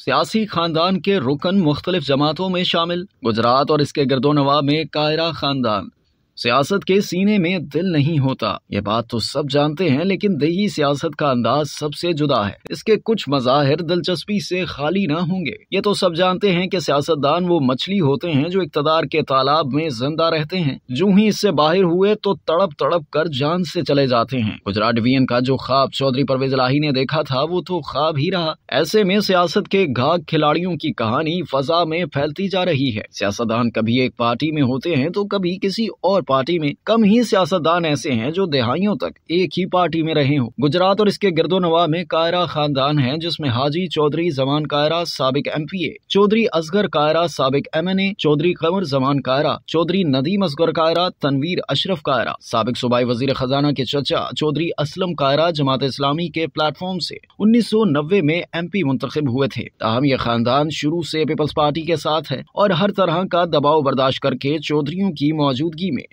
सियासी खानदान के रुकन मुख्तलिफ जमातों में शामिल गुजरात और इसके गर्दोनवा में कायरा खानदान सियासत के सीने में दिल नहीं होता ये बात तो सब जानते हैं लेकिन दही सियासत का अंदाज सबसे जुदा है इसके कुछ मजाहिर दिलचस्पी से खाली ना होंगे ये तो सब जानते हैं कि सियासतदान वो मछली होते हैं जो इकतदार के तालाब में जिंदा रहते हैं जो ही इससे बाहर हुए तो तड़प तड़प कर जान से चले जाते हैं गुजरात डिवीजन का जो ख्वाब चौधरी परवेज लाही ने देखा था वो तो ख्वाब ही रहा ऐसे में सियासत के घाघ खिलाड़ियों की कहानी फजा में फैलती जा रही है सियासतदान कभी एक पार्टी में होते हैं तो कभी किसी और पार्टी में कम ही सियासतदान ऐसे हैं जो दहाइयों तक एक ही पार्टी में रहे हों गुजरात और इसके गिरदोनवा में कायरा खानदान है जिसमें हाजी चौधरी जमान कायरा सबक M P A Chaudhry Asghar Kaira सबक M N A Chaudhry Kanwar Zaman Kaira Chaudhry Nadeem Asghar Kaira Tanveer Ashraf Kaira सबक सूबाई वजीर खजाना के चचा चौधरी असलम कायरा जमात इस्लामी के प्लेटफॉर्म से उन्नीस सौ नब्बे में एम पी मुंतब हुए थे तहम यह खानदान शुरू से पीपल्स पार्टी के साथ है और हर तरह का दबाव बर्दाश्त करके चौधरी की मौजूदगी में